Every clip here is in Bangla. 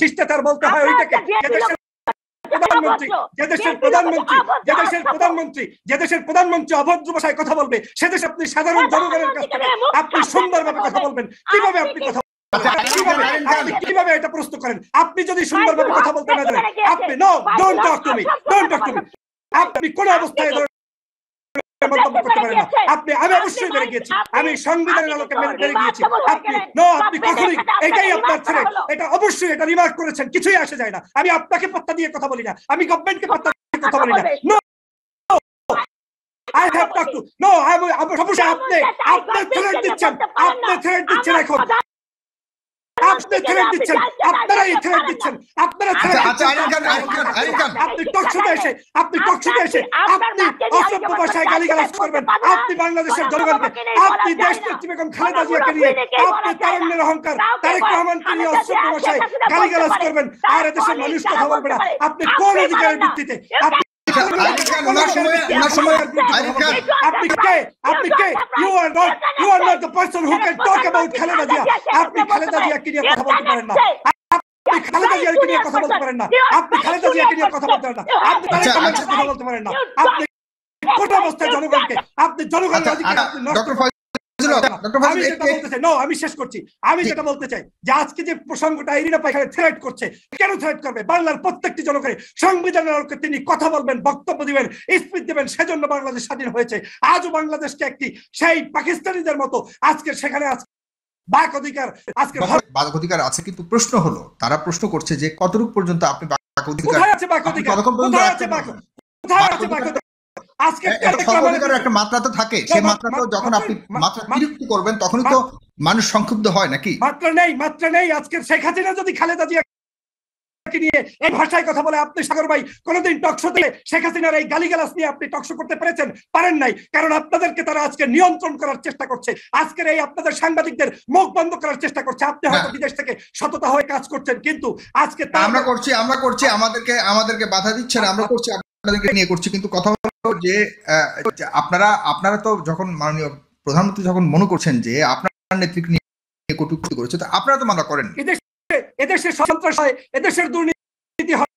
শিষ্টাচার বলতে হয় ওইটাকে আপনি কথা বলবেন কিভাবে আপনি কথা আচ্ছা, আচ্ছা, আচ্ছা, কিভাবে এটা করেন আপনি যদি সুন্দরভাবে কথা বলতে না জানেন আপনি আপনি কোন অবস্থায় আপনি আমি অবশ্যই মেরে গিয়েছি আমি সংবিধানের আলোকে মেরে গিয়েছি আপনি আপনি এটাই আপনার ছেলে এটা অবশ্যই এটা রিমার্ক করেছেন কিছুই আসে যায় না আমি আপনাকে পত্তা দিয়ে কথা বলি না আমি গভর্নমেন্টকে দিয়ে কথা বলি না no I have talked to. No, I'm, I'm, আপনি থ্রেট দিচ্ছেন আপনারাই থ্রেট দিচ্ছেন আপনারা থ্রেট আচ্ছা, আচ্ছা, আপনি টকশোতে এসে আপনি আচ্ছা, টকশোতে এসে আপনি অসভ্য ভাষায় গালিগালাজ করবেন আপনি বাংলাদেশের জনগণকে আপনি দেশ নেত্রী বেগম খালেদা জিয়াকে নিয়ে আপনি তারুণ্যের অহংকার তারেক রহমানকে নিয়ে অসভ্য ভাষায় গালিগালাজ করবেন আর দেশের মানে মানুষ কথা বলবে না আপনি কোন অধিকারের ভিত্তিতে আপনি আপনি কে আপনি কে কথা বলতে পারেন না আপনি খালেদা জিয়াকে নিয়ে কথা বলতে পারেন না আপনি খালেদা জিয়াকে নিয়ে কথা বলতে পারেন না আপনি কথা বলতে পারেন না আপনি আচ্ছা, আচ্ছা। কোটা অবস্থায় জনগণকে আপনি জনগণের অধিকার আচ্ছা, আপনি আমি শেষ করছি আমি যেটা বলতে চাই যে আজকে যে প্রসঙ্গটা ইরিনা থ্রেট করছে কেন থ্রেট করবে বাংলার প্রত্যেকটি জনগণের সংবিধানের আলোকে তিনি কথা বলবেন বক্তব্য দিবেন স্পিচ দেবেন সেজন্য বাংলাদেশ স্বাধীন হয়েছে আজও বাংলাদেশকে একটি সেই পাকিস্তানিদের মতো আজকে সেখানে আজকে বাক অধিকার আজকে বাক অধিকার আছে কিন্তু প্রশ্ন হলো তারা প্রশ্ন করছে যে কতটুকু পর্যন্ত আপনি বাক অধিকার আছে বাক অধিকার কোথায় আছে বাক কোথায় আছে বাক অধিকার একটা মাত্রা তো থাকে সেই মাত্রা তো যখন আপনি মাত্রা করবেন তখনই তো মানুষ সংক্ষুব্ধ হয় নাকি মাত্রা নেই মাত্রা নেই আজকে শেখ হাসিনা যদি খালেদা জিয়া নিয়ে এই ভাষায় কথা বলে আপনি সাগর ভাই কোনোদিন টকশো দিলে শেখ হাসিনার এই নিয়ে আপনি টকশো করতে পেরেছেন পারেন নাই কারণ আপনাদেরকে তারা আজকে নিয়ন্ত্রণ করার চেষ্টা করছে আজকের এই আপনাদের সাংবাদিকদের মুখ বন্ধ করার চেষ্টা করছে আপনি হ্যাঁ। হয়তো বিদেশ থেকে সততা হয়ে কাজ করছেন কিন্তু আজকে আমরা করছি আমরা করছি আমাদেরকে আমাদেরকে বাধা দিচ্ছেন আমরা করছি আপনাদেরকে নিয়ে করছি কিন্তু কথা যে আপনারা আপনারা তো যখন মাননীয় প্রধানমন্ত্রী যখন মনে করছেন যে আপনার নেতৃত্ব নিয়ে কটুক্তি করেছে তো আপনারা তো মানা করেন এদেশের সন্ত্রাস হয় এদেশের দুর্নীতি হয়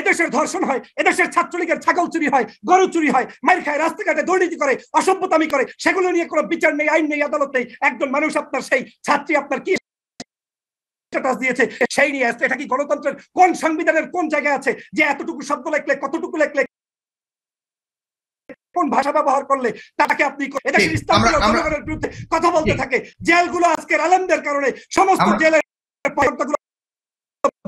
এদেশের ধর্ষণ হয় এদেশের ছাত্রলীগের ছাগল চুরি হয় গরু চুরি হয় মাইর খায় রাস্তাঘাটে দুর্নীতি করে অসভ্যতামি করে সেগুলো নিয়ে কোনো বিচার নেই আইন নেই আদালত নেই একজন মানুষ আপনার সেই ছাত্রী আপনার কি স্ট্যাটাস দিয়েছে সেই নিয়ে আসছে এটা কি গণতন্ত্রের কোন সংবিধানের কোন জায়গায় আছে যে এতটুকু শব্দ লেখলে কতটুকু লেখলে কোন ভাষা ব্যবহার করলে তাকে আপনি কথা বলতে থাকে জেলগুলো আজকের আলমদের কারণে সমস্ত জেলের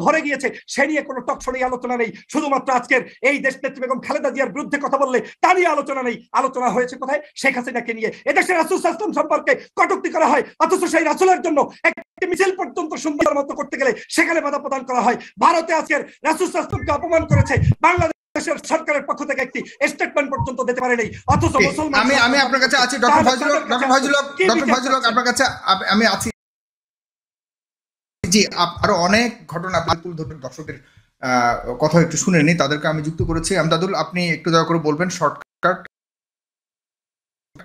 ভরে গিয়েছে সে নিয়ে কোনো টকশরী আলোচনা নেই শুধুমাত্র আজকের এই দেশ নেত্রী বেগম খালেদা জিয়ার বিরুদ্ধে কথা বললে তারই আলোচনা নেই আলোচনা হয়েছে কোথায় শেখ হাসিনাকে নিয়ে এদেশে রাসুল সাস্তম সম্পর্কে কটুক্তি করা হয় অথচ সেই রাসুলের জন্য একটি মিছিল পর্যন্ত সুন্দর মতো করতে গেলে সেখানে বাধা প্রদান করা হয় ভারতে আজকের রাসুল সাস্তমকে অপমান করেছে বাংলাদেশ বাংলাদেশের সরকারের পক্ষ থেকে একটি স্টেটমেন্ট পর্যন্ত দিতে পারে নাই অথচ মুসলমান আমি আমি আপনার কাছে আছি ডক্টর ডক্টর ডক্টর আপনার কাছে আমি আছি জি আরো অনেক ঘটনা দর্শকদের কথা একটু শুনে তাদেরকে আমি যুক্ত করেছি আমদাদুল আপনি একটু দয়া করে বলবেন শর্টকাট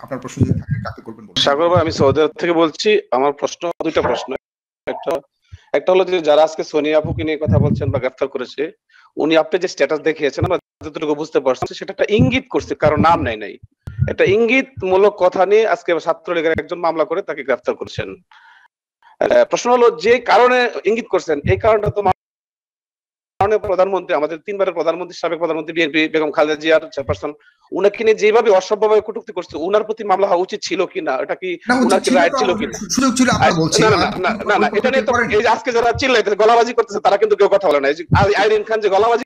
আপনার প্রশ্ন যদি থাকে কাকে করবেন সাগর ভাই আমি সৌদি আরব থেকে বলছি আমার প্রশ্ন দুইটা প্রশ্ন একটা একটা হলো যে যারা আজকে সোনিয়া আপুকে নিয়ে কথা বলছেন বা গ্রেফতার করেছে উনি আপনি যে স্ট্যাটাস দেখিয়েছেন যতটুকু বুঝতে পারছি সেটা একটা ইঙ্গিত করছে কারো নাম নাই নাই একটা মূলক কথা নিয়ে আজকে ছাত্রলীগের একজন মামলা করে তাকে গ্রেফতার করছেন প্রশ্ন হলো যে কারণে ইঙ্গিত করছেন এই কারণটা তো প্রধানমন্ত্রী আমাদের তিনবারের প্রধানমন্ত্রী সাবেক প্রধানমন্ত্রী বিএনপি বেগম খালেদা জিয়ার চেয়ারপারসন উনাকে নিয়ে যেভাবে অসভ্যভাবে কটুক্তি করছে উনার প্রতি মামলা হওয়া উচিত ছিল কিনা এটা কি উনার কি রাইট ছিল কিনা সুযোগ ছিল না না না এটা নিয়ে তো আজকে যারা চিল্লাইতেছে গলাবাজি করতেছে তারা কিন্তু কেউ কথা বলে না আইরিন খান যে গলাবাজি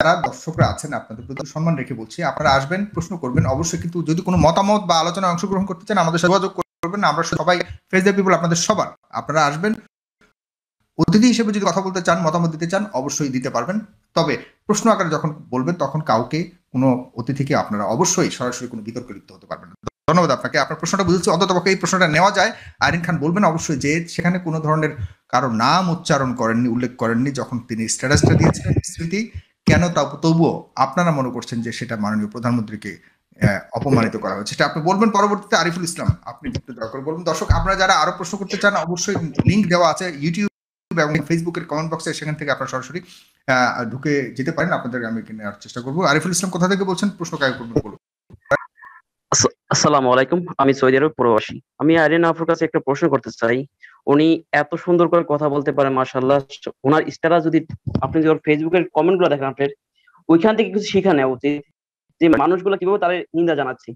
যারা দর্শকরা আছেন আপনাদের প্রতি সম্মান রেখে বলছি আপনারা আসবেন প্রশ্ন করবেন অবশ্যই কিন্তু যদি কোনো মতামত বা আলোচনায় অংশগ্রহণ করতে চান আমাদের সাথে যোগাযোগ করবেন আমরা সবাই ফেসবুক পিপল আপনাদের সবার আপনারা আসবেন অতিথি হিসেবে যদি কথা বলতে চান মতামত দিতে চান অবশ্যই দিতে পারবেন তবে প্রশ্ন আকারে যখন বলবেন তখন কাউকে কোনো অতিথিকে আপনারা অবশ্যই সরাসরি কোনো বিতর্ক লিপ্ত হতে পারবেন না ধন্যবাদ আপনাকে আপনার প্রশ্নটা বুঝেছি অন্তত পক্ষে এই প্রশ্নটা নেওয়া যায় আরিন খান বলবেন অবশ্যই যে সেখানে কোনো ধরনের কারো নাম উচ্চারণ করেননি উল্লেখ করেননি যখন তিনি স্ট্যাটাসটা দিয়েছিলেন স্মৃতি কেন তবুও আপনারা মনে করছেন যে সেটা মাননীয় প্রধানমন্ত্রীকে অপমানিত করা হয়েছে সেটা আপনি বলবেন পরবর্তীতে আরিফুল ইসলাম আপনি যুক্ত করে বলবেন দর্শক আপনারা যারা আরো প্রশ্ন করতে চান অবশ্যই লিঙ্ক দেওয়া আছে ইউটিউব এবং ফেসবুকের কমেন্ট বক্সে সেখান থেকে আপনারা সরাসরি ঢুকে যেতে পারেন আপনাদের আমি নেওয়ার চেষ্টা করবো আরিফুল ইসলাম কোথা থেকে বলছেন প্রশ্ন কায় করবেন বলুন আসসালামু আলাইকুম আমি সৌদি আরব প্রবাসী আমি আরিয়ান আপুর কাছে একটা প্রশ্ন করতে চাই উনি এত সুন্দর করে কথা বলতে পারে মার্শাল্লাহ ওনার স্টারা যদি আপনি যদি ফেসবুকের কমেন্ট গুলো দেখেন আপনার ওইখান থেকে কিছু শিখা নেওয়া উচিত যে মানুষগুলো কিভাবে তাদের নিন্দা জানাচ্ছে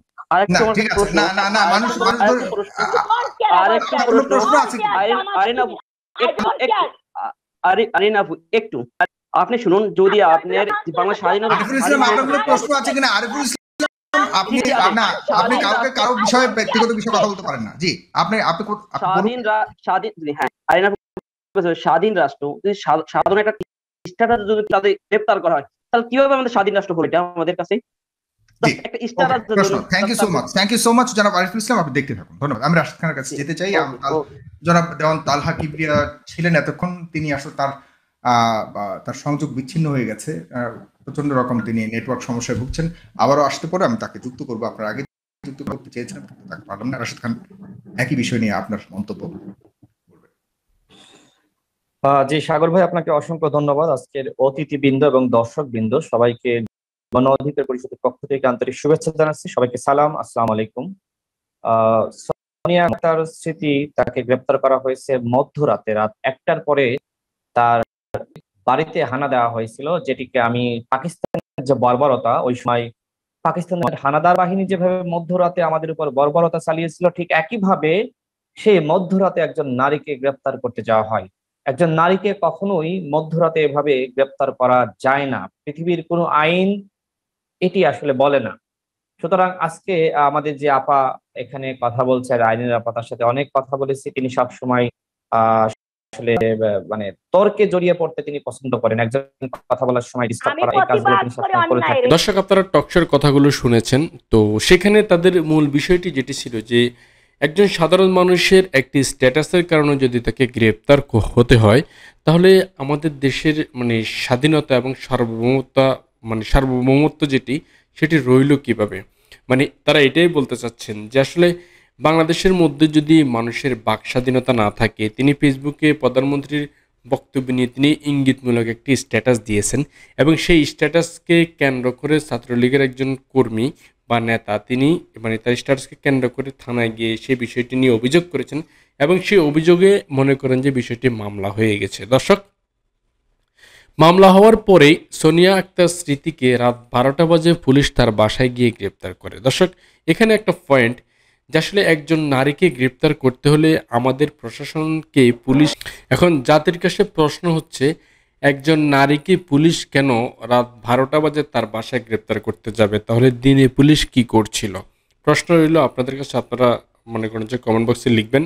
একটু আপনি শুনুন যদি আপনার বাংলা স্বাধীনতা আপনি না আপনি কাউকে কারো বিষয়ে ব্যক্তিগত বিষয়ে কথা বলতে পারেন না জি আপনি আপনি স্বাধীন স্বাধীন হ্যাঁ স্বাধীন রাষ্ট্র যদি সাধারণ একটা যদি তাদের গ্রেপ্তার করা হয় তাহলে কিভাবে আমাদের স্বাধীন রাষ্ট্র হলো এটা আমাদের কাছে so much thank you so much আপনি দেখতে থাকুন ধন্যবাদ আমি রাশিদ খানের কাছে যেতে চাই জনাব যেমন তালহা কিবরিয়া ছিলেন এতক্ষণ তিনি আসলে তার তার সংযোগ বিচ্ছিন্ন হয়ে গেছে প্রচন্ড রকম তিনি নেটওয়ার্ক সমস্যায় ভুগছেন আবারও আসতে পরে আমি তাকে যুক্ত করবো আপনার আগে যুক্ত করতে চেয়েছিলাম কিন্তু তাকে পারলাম না রাশেদ খান একই বিষয় নিয়ে আপনার মন্তব্য জি সাগর ভাই আপনাকে অসংখ্য ধন্যবাদ আজকের অতিথিবৃন্দ এবং দর্শক বৃন্দ সবাইকে গণ অধিকার পরিষদের পক্ষ থেকে আন্তরিক শুভেচ্ছা জানাচ্ছি সবাইকে সালাম আসসালাম আলাইকুম সোনিয়া তার স্মৃতি তাকে গ্রেপ্তার করা হয়েছে মধ্যরাতে রাত একটার পরে তার বাড়িতে হানা দেওয়া হয়েছিল যেটিকে আমি পাকিস্তানের যে বর্বরতা ওই সময় পাকিস্তানের হানাদার বাহিনী যেভাবে মধ্যরাতে আমাদের উপর বর্বরতা চালিয়েছিল ঠিক একইভাবে সেই মধ্যরাতে একজন নারীকে গ্রেপ্তার করতে যাওয়া হয় একজন নারীকে কখনোই মধ্যরাতে এভাবে গ্রেপ্তার করা যায় না পৃথিবীর কোনো আইন এটি আসলে বলে না সুতরাং আজকে আমাদের যে আপা এখানে কথা বলছে আর আইনের আপা তার সাথে অনেক কথা বলেছি তিনি সবসময় আহ আসলে মানে তর্কে জড়িয়ে পড়তে তিনি পছন্দ করেন একজন কথা বলার সময় ডিস্টার্ব করা এই কাজগুলো তিনি সবসময় করে থাকেন দর্শক আপনারা টকশোর কথাগুলো শুনেছেন তো সেখানে তাদের মূল বিষয়টি যেটি ছিল যে একজন সাধারণ মানুষের একটি স্ট্যাটাসের কারণে যদি তাকে গ্রেপ্তার হতে হয় তাহলে আমাদের দেশের মানে স্বাধীনতা এবং সার্বভৌমতা মানে সার্বভৌমত্ব যেটি সেটি রইল কিভাবে মানে তারা এটাই বলতে চাচ্ছেন যে আসলে বাংলাদেশের মধ্যে যদি মানুষের বাক স্বাধীনতা না থাকে তিনি ফেসবুকে প্রধানমন্ত্রীর বক্তব্য নিয়ে তিনি ইঙ্গিতমূলক একটি স্ট্যাটাস দিয়েছেন এবং সেই স্ট্যাটাসকে কেন্দ্র করে ছাত্রলীগের একজন কর্মী বা নেতা তিনি মানে তার স্ট্যাটাসকে কেন্দ্র করে থানায় গিয়ে সেই বিষয়টি নিয়ে অভিযোগ করেছেন এবং সেই অভিযোগে মনে করেন যে বিষয়টি মামলা হয়ে গেছে দর্শক মামলা হওয়ার পরে সোনিয়া আক্তার স্মৃতিকে রাত বারোটা বাজে পুলিশ তার বাসায় গিয়ে গ্রেপ্তার করে দর্শক এখানে একটা পয়েন্ট যে আসলে একজন নারীকে গ্রেপ্তার করতে হলে আমাদের প্রশাসনকে পুলিশ এখন জাতির কাছে প্রশ্ন হচ্ছে একজন নারীকে পুলিশ কেন রাত বারোটা বাজে তার বাসায় গ্রেপ্তার করতে যাবে তাহলে দিনে পুলিশ কি করছিল প্রশ্ন রইল আপনাদের কাছে আপনারা মনে করেন যে কমেন্ট বক্সে লিখবেন